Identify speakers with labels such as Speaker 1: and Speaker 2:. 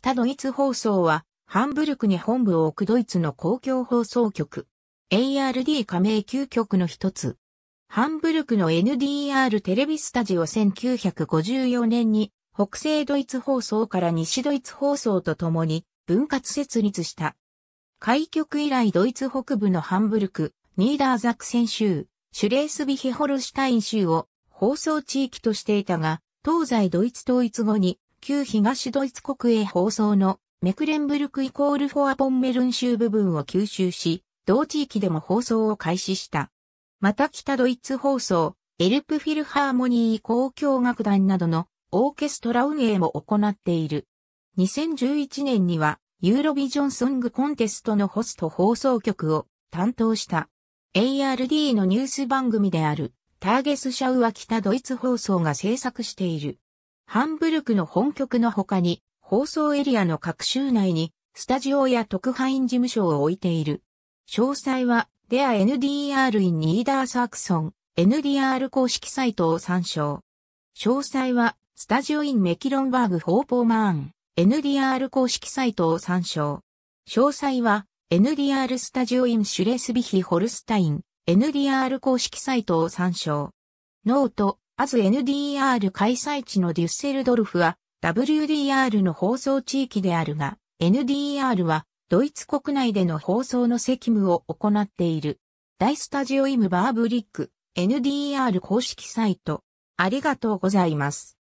Speaker 1: 北ドイツ放送は、ハンブルクに本部を置くドイツの公共放送局。ARD 加盟9局の一つ。ハンブルクの NDR テレビスタジオ1954年に北西ドイツ放送から西ドイツ放送とともに分割設立した。開局以来ドイツ北部のハンブルク、ニーダーザクセン州、シュレースビヒホルシュタイン州を放送地域としていたが、東西ドイツ統一後に旧東ドイツ国営放送のメクレンブルクイコールフォアポンメルン州部分を吸収し、同地域でも放送を開始した。また北ドイツ放送、エルプフィルハーモニー交響楽団などのオーケストラ運営も行っている。2011年にはユーロビジョンソングコンテストのホスト放送局を担当した。ARD のニュース番組であるターゲスシャウは北ドイツ放送が制作している。ハンブルクの本局の他に、放送エリアの各州内に、スタジオや特派員事務所を置いている。詳細は、デア NDR インニーダーサクソン、NDR 公式サイトを参照。詳細は、スタジオインメキロンバーグホーポーマーン、NDR 公式サイトを参照。詳細は、NDR スタジオインシュレスビヒホルスタイン、NDR 公式サイトを参照。ノート、アズ NDR 開催地のデュッセルドルフは WDR の放送地域であるが、NDR はドイツ国内での放送の責務を行っている。大スタジオイムバーブリック NDR 公式サイト。
Speaker 2: ありがとうございます。